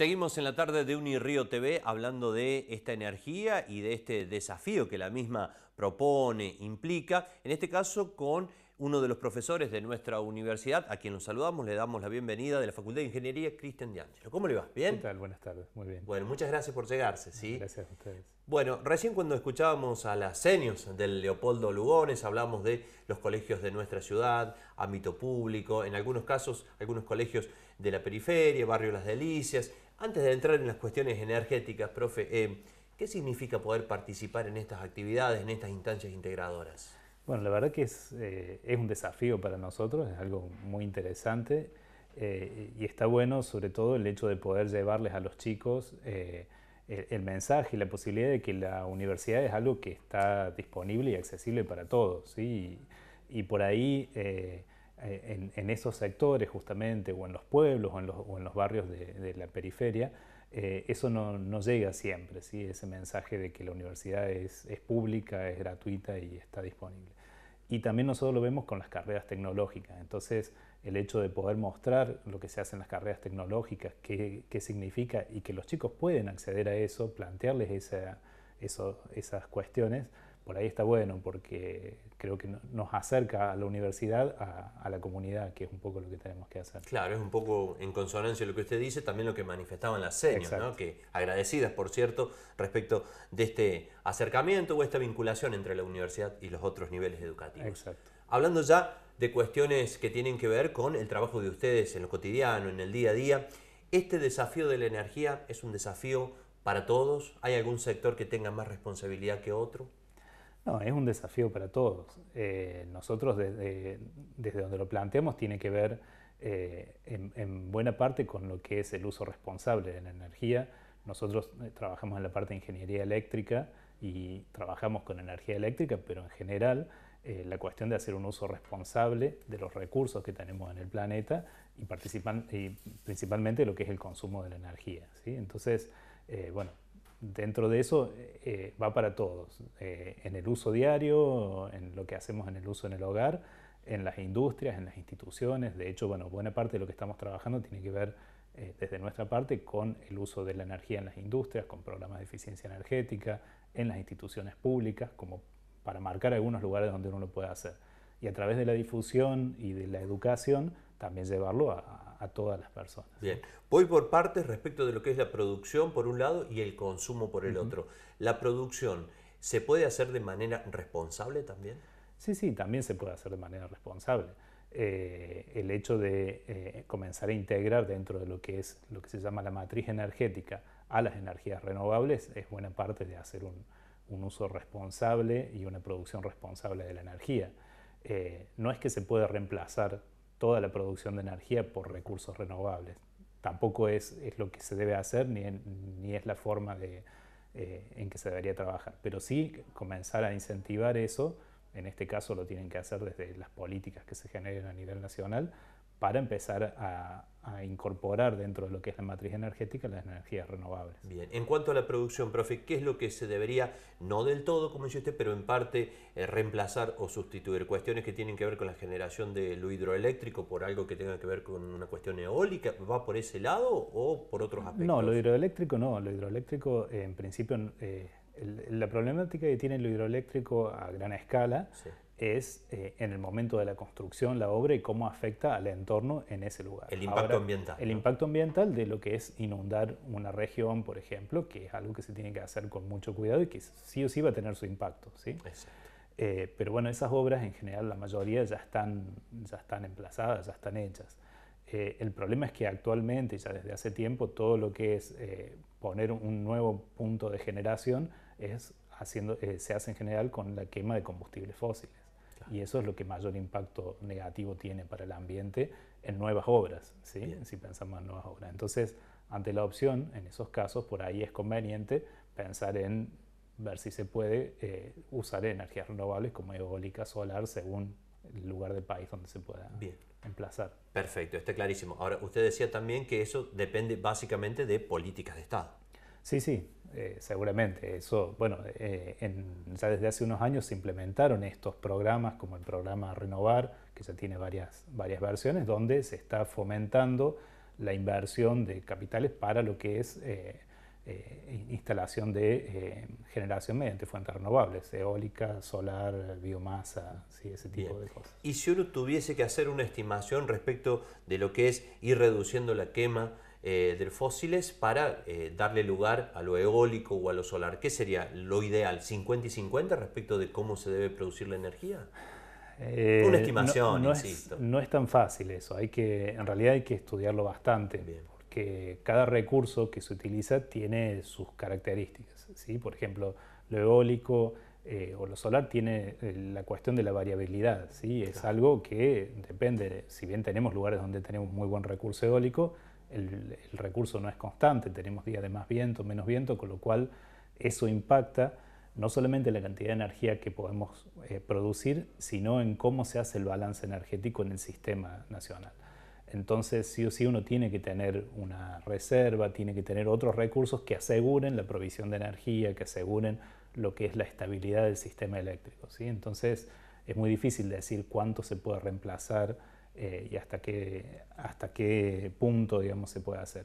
Seguimos en la tarde de Unirío TV hablando de esta energía y de este desafío que la misma propone, implica, en este caso con uno de los profesores de nuestra universidad, a quien los saludamos, le damos la bienvenida de la Facultad de Ingeniería, Cristian D'Angelo. ¿Cómo le va? ¿Bien? ¿Qué tal? Buenas tardes, muy bien. Bueno, muchas gracias por llegarse, ¿sí? Gracias a ustedes. Bueno, recién cuando escuchábamos a las senios del Leopoldo Lugones, hablamos de los colegios de nuestra ciudad, ámbito público, en algunos casos, algunos colegios de la periferia, barrio Las Delicias, antes de entrar en las cuestiones energéticas, profe, eh, ¿qué significa poder participar en estas actividades, en estas instancias integradoras? Bueno, la verdad que es, eh, es un desafío para nosotros, es algo muy interesante eh, y está bueno sobre todo el hecho de poder llevarles a los chicos el, mensaje y la posibilidad de que la universidad es algo que está disponible y accesible para todos. ¿sí? Y, por ahí eh, en, esos sectores justamente, o en los pueblos, o en los, barrios de, la periferia, eh, eso no, llega siempre, ¿sí? ese mensaje de que la universidad es, pública, es gratuita y está disponible. Y también nosotros lo vemos con las carreras tecnológicas, entonces el hecho de poder mostrar lo que se hace en las carreras tecnológicas, qué, significa y que los chicos pueden acceder a eso, plantearles esas cuestiones, por ahí está bueno porque creo que nos acerca a la universidad, a, la comunidad, que es un poco lo que tenemos que hacer. Claro, es un poco en consonancia lo que usted dice, también lo que manifestaban las señas, ¿no? que agradecidas, por cierto, respecto de este acercamiento o esta vinculación entre la universidad y los otros niveles educativos. Hablando ya de cuestiones que tienen que ver con el trabajo de ustedes en lo cotidiano, en el día a día, este desafío de la energía es un desafío para todos. ¿Hay algún sector que tenga más responsabilidad que otro? No, es un desafío para todos. Eh, nosotros desde, donde lo planteamos tiene que ver eh, en, buena parte con lo que es el uso responsable de la energía. Nosotros eh, trabajamos en la parte de ingeniería eléctrica y trabajamos con energía eléctrica, pero en general la cuestión de hacer un uso responsable de los recursos que tenemos en el planeta y, participan, principalmente lo que es el consumo de la energía. ¿sí? Entonces, bueno, dentro de eso eh, va para todos, eh, en el uso diario, en lo que hacemos en el uso en el hogar, en las industrias, en las instituciones. De hecho, bueno, buena parte de lo que estamos trabajando tiene que ver eh, desde nuestra parte con el uso de la energía en las industrias, con programas de eficiencia energética, en las instituciones públicas, como para marcar algunos lugares donde uno lo puede hacer. Y a través de la difusión y de la educación, también llevarlo a, a todas las personas. Bien, voy por partes respecto de lo que es la producción por un lado y el consumo por el otro. La producción, ¿se puede hacer de manera responsable también? Sí, sí, también se puede hacer de manera responsable. Eh, el hecho de eh, comenzar a integrar dentro de lo que es lo que se llama la matriz energética a las energías renovables es buena parte de hacer un, uso responsable y una producción responsable de la energía. Eh, no es que se pueda reemplazar toda la producción de energía por recursos renovables. Tampoco es, lo que se debe hacer ni, es la forma eh, en que se debería trabajar, pero sí comenzar a incentivar eso, en este caso lo tienen que hacer desde las políticas que se generen a nivel nacional, para empezar a, incorporar dentro de lo que es la matriz energética las energías renovables. Bien, en cuanto a la producción, profe, ¿qué es lo que se debería, no del todo, como dice usted, pero en parte eh, reemplazar o sustituir? Cuestiones que tienen que ver con la generación de lo hidroeléctrico por algo que tenga que ver con una cuestión eólica, ¿va por ese lado o por otros aspectos? No, lo hidroeléctrico no, lo hidroeléctrico en principio... Eh, la problemática que tiene lo hidroeléctrico a gran escala es eh, en el momento de la construcción, la obra y cómo afecta al entorno en ese lugar. El impacto ambiental. El impacto ambiental de lo que es inundar una región, por ejemplo, que es algo que se tiene que hacer con mucho cuidado y que sí o sí va a tener su impacto. ¿sí? Eh, pero bueno, esas obras en general, la mayoría ya están, ya están emplazadas, ya están hechas. Eh, el problema es que actualmente, ya desde hace tiempo, todo lo que es poner un nuevo punto de generación es haciendo, se hace en general con la quema de combustibles fósiles. Y eso es lo que mayor impacto negativo tiene para el ambiente en nuevas obras, ¿sí? si pensamos en nuevas obras. Entonces, ante la opción, en esos casos, por ahí es conveniente pensar en ver si se puede eh, usar energías renovables como eólica, solar, según el lugar del país donde se pueda Bien. emplazar. Perfecto, está clarísimo. Ahora, usted decía también que eso depende básicamente de políticas de Estado. Sí, sí, eh, seguramente, eso, bueno, eh, en, ya desde hace unos años se implementaron estos programas, como el programa Renovar, que ya tiene varias, varias versiones, donde se está fomentando la inversión de capitales para lo que es eh, instalación de generación mediante fuentes renovables, eólica, solar, biomasa, ¿sí? ese tipo de cosas. Y si uno tuviese que hacer una estimación respecto de lo que es ir reduciendo la quema, eh, de fósiles para eh, darle lugar a lo eólico o a lo solar? ¿Qué sería lo ideal? ¿50 y 50 respecto de cómo se debe producir la energía? Eh, Una estimación, no, insisto. Es, no es tan fácil eso, hay que, en realidad hay que estudiarlo bastante, porque cada recurso que se utiliza tiene sus características. ¿sí? Por ejemplo, lo eólico o lo solar tiene la cuestión de la variabilidad, ¿sí? es algo que depende, si bien tenemos lugares donde tenemos muy buen recurso eólico, el, recurso no es constante, tenemos días de más viento, menos viento, con lo cual eso impacta no solamente la cantidad de energía que podemos eh, producir, sino en cómo se hace el balance energético en el sistema nacional. Entonces, sí o sí uno tiene que tener una reserva, tiene que tener otros recursos que aseguren la provisión de energía, que aseguren lo que es la estabilidad del sistema eléctrico. ¿sí? Entonces, es muy difícil decir cuánto se puede reemplazar eh, y hasta qué, hasta qué punto digamos, se puede hacer.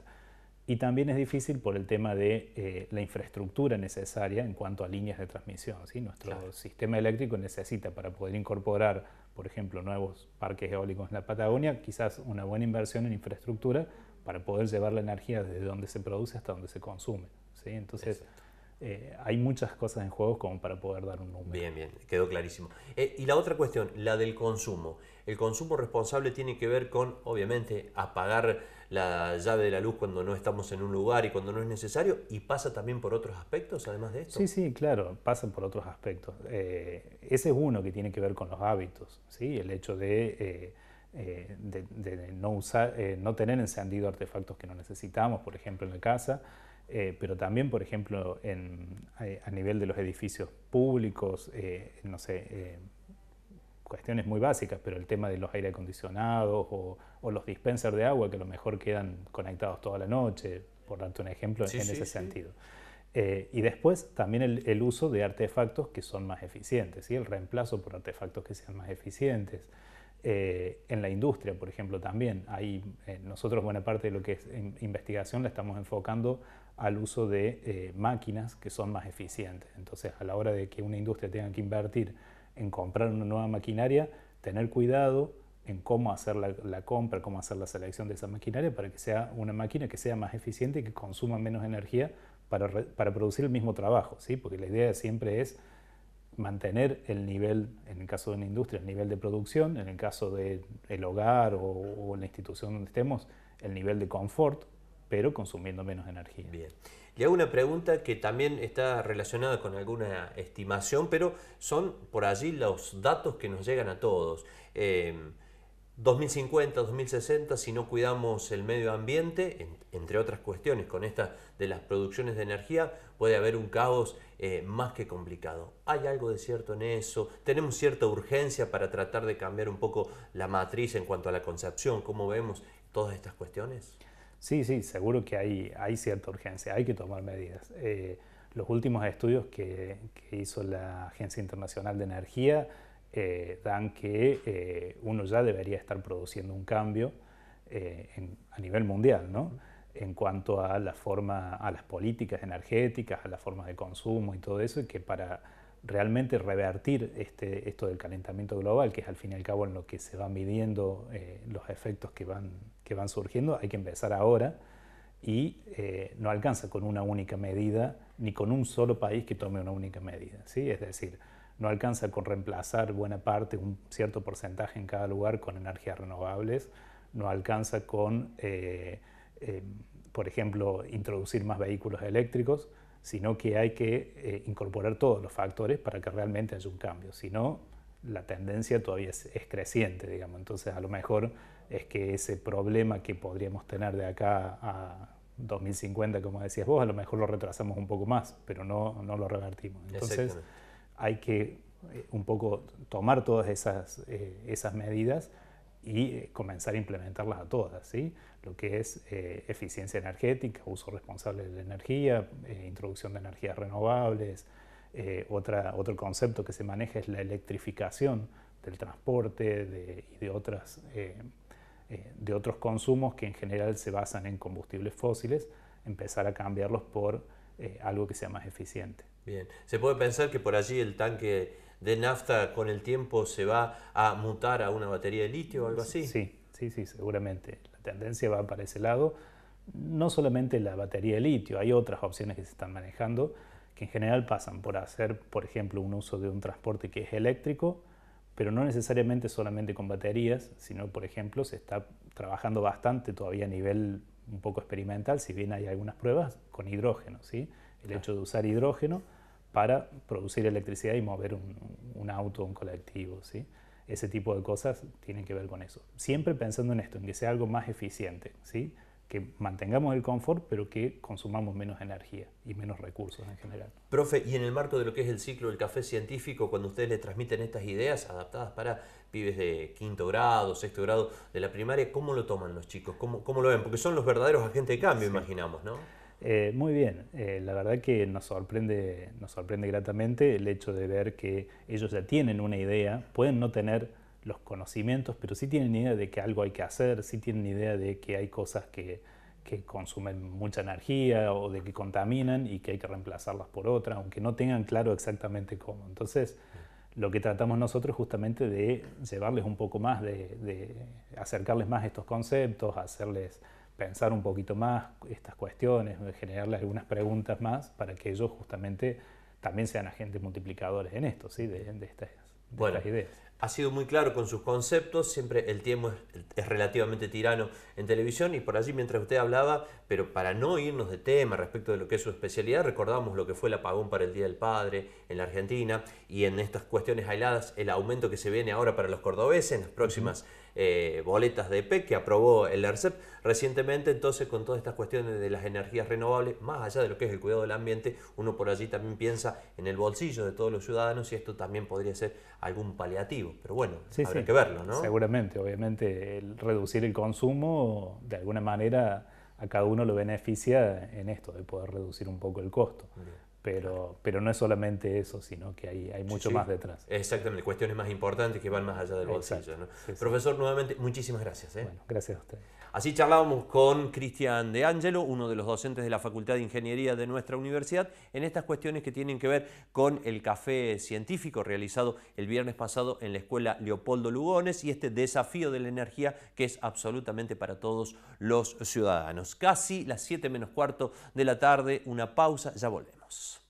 Y también es difícil por el tema de eh, la infraestructura necesaria en cuanto a líneas de transmisión. ¿sí? Nuestro sistema eléctrico necesita para poder incorporar, por ejemplo, nuevos parques eólicos en la Patagonia, quizás una buena inversión en infraestructura para poder llevar la energía desde donde se produce hasta donde se consume. ¿sí? Entonces, eh, hay muchas cosas en juego como para poder dar un número. Bien, bien, quedó clarísimo. Eh, y la otra cuestión, la del consumo. El consumo responsable tiene que ver con, obviamente, apagar la llave de la luz cuando no estamos en un lugar y cuando no es necesario, y pasa también por otros aspectos, además de esto. Sí, sí, claro, pasan por otros aspectos. Eh, ese es uno que tiene que ver con los hábitos, ¿sí? el hecho de... de no, usar, no tener encendido artefactos que no necesitamos, por ejemplo, en la casa, eh, pero también, por ejemplo, en, eh, a nivel de los edificios públicos, eh, no sé, cuestiones muy básicas, pero el tema de los aire acondicionados o, los dispensers de agua que a lo mejor quedan conectados toda la noche, por tanto, un ejemplo en ese sentido. y después también el, uso de artefactos que son más eficientes, el reemplazo por artefactos que sean más eficientes. en la industria, por ejemplo, también. Ahí, nosotros buena parte de lo que es investigación la estamos enfocando al uso de eh, máquinas que son más eficientes. Entonces, a la hora de que una industria tenga que invertir en comprar una nueva maquinaria, tener cuidado en cómo hacer la, compra, cómo hacer la selección de esa maquinaria para que sea una máquina que sea más eficiente y que consuma menos energía para, producir el mismo trabajo, ¿sí? porque la idea siempre es mantener el nivel, en el caso de una industria, el nivel de producción, en el caso del el hogar o, o la institución donde estemos, el nivel de confort, pero consumiendo menos energía. Bien. Y hago una pregunta que también está relacionada con alguna estimación, pero son por allí los datos que nos llegan a todos. Eh, 2050, 2060, si no cuidamos el medio ambiente, entre otras cuestiones, con estas de las producciones de energía, puede haber un caos eh, más que complicado. ¿Hay algo de cierto en eso? ¿Tenemos cierta urgencia para tratar de cambiar un poco la matriz en cuanto a la concepción? ¿Cómo vemos todas estas cuestiones? Sí, sí, seguro que hay, hay cierta urgencia, hay que tomar medidas. Eh, los últimos estudios que, hizo la Agencia Internacional de Energía eh, dan que eh, uno ya debería estar produciendo un cambio a nivel mundial, ¿no? en cuanto a la forma, a las políticas energéticas, a la forma de consumo y todo eso, que para realmente revertir este, esto del calentamiento global, que es al fin y al cabo en lo que se van midiendo eh, los efectos que van, surgiendo, hay que empezar ahora y eh, no alcanza con una única medida ni con un solo país que tome una única medida. Es decir, no alcanza con reemplazar buena parte, un cierto porcentaje en cada lugar con energías renovables, no alcanza con, eh, por ejemplo, introducir más vehículos eléctricos, sino que hay que eh, incorporar todos los factores para que realmente haya un cambio. Si no, la tendencia todavía es, creciente, digamos. Entonces, a lo mejor es que ese problema que podríamos tener de acá a 2050, como decías vos, a lo mejor lo retrasamos un poco más, pero no, no lo revertimos. Entonces, hay que eh, un poco tomar todas esas, eh, esas medidas y comenzar a implementarlas a todas, lo que es eh, eficiencia energética, uso responsable de la energía, eh, introducción de energías renovables, eh, otra, otro concepto que se maneja es la electrificación del transporte de, y de, otras, de otros consumos que en general se basan en combustibles fósiles, empezar a cambiarlos por algo que sea más eficiente. Bien, se puede pensar que por allí el tanque de nafta con el tiempo se va a mutar a una batería de litio o algo así? Sí, sí, sí, seguramente. La tendencia va para ese lado. No solamente la batería de litio, hay otras opciones que se están manejando que en general pasan por hacer, por ejemplo, un uso de un transporte que es eléctrico, pero no necesariamente solamente con baterías, sino, por ejemplo, se está trabajando bastante todavía a nivel un poco experimental, si bien hay algunas pruebas, con hidrógeno. ¿sí? El hecho de usar hidrógeno para producir electricidad y mover un, auto, un colectivo. Ese tipo de cosas tienen que ver con eso. Siempre pensando en esto, en que sea algo más eficiente, ¿sí? que mantengamos el confort, pero que consumamos menos energía y menos recursos en general. Profe, y en el marco de lo que es el ciclo del café científico, cuando ustedes le transmiten estas ideas adaptadas para pibes de quinto grado, sexto grado de la primaria, ¿cómo lo toman los chicos? ¿Cómo, lo ven? Porque son los verdaderos agentes de cambio, imaginamos, ¿no? Eh, muy bien, eh, la verdad que nos sorprende, nos sorprende gratamente el hecho de ver que ellos ya tienen una idea, pueden no tener los conocimientos, pero sí tienen idea de que algo hay que hacer, sí tienen idea de que hay cosas que, consumen mucha energía o de que contaminan y que hay que reemplazarlas por otras, aunque no tengan claro exactamente cómo. Entonces, lo que tratamos nosotros justamente de llevarles un poco más, de, de acercarles más estos conceptos, hacerles pensar un poquito más estas cuestiones, generarle algunas preguntas más para que ellos justamente también sean agentes multiplicadores en esto, ¿sí? de, estas, buenas ideas. Ha sido muy claro con sus conceptos, siempre el tiempo es, relativamente tirano en televisión y por allí mientras usted hablaba, pero para no irnos de tema respecto de lo que es su especialidad, recordamos lo que fue el apagón para el Día del Padre en la Argentina y en estas cuestiones aisladas, el aumento que se viene ahora para los cordobeses en las próximas... Eh, boletas de pe que aprobó el ERCEP recientemente. Entonces, con todas estas cuestiones de las energías renovables, más allá de lo que es el cuidado del ambiente, uno por allí también piensa en el bolsillo de todos los ciudadanos y esto también podría ser algún paliativo. Pero bueno, habrá que verlo, ¿no? Seguramente, obviamente, el reducir el consumo de alguna manera a cada uno lo beneficia en esto, de poder reducir un poco el costo. Pero, no es solamente eso, sino que hay, mucho más detrás. Exactamente, cuestiones más importantes que van más allá del bolsillo. Profesor, nuevamente, muchísimas gracias. ¿eh? Bueno, gracias a usted. Así charlábamos con Cristian De Angelo, uno de los docentes de la Facultad de Ingeniería de nuestra universidad, en estas cuestiones que tienen que ver con el café científico realizado el viernes pasado en la Escuela Leopoldo Lugones y este desafío de la energía que es absolutamente para todos los ciudadanos. Casi las 7 menos cuarto de la tarde, una pausa, ya volvemos. hermanos.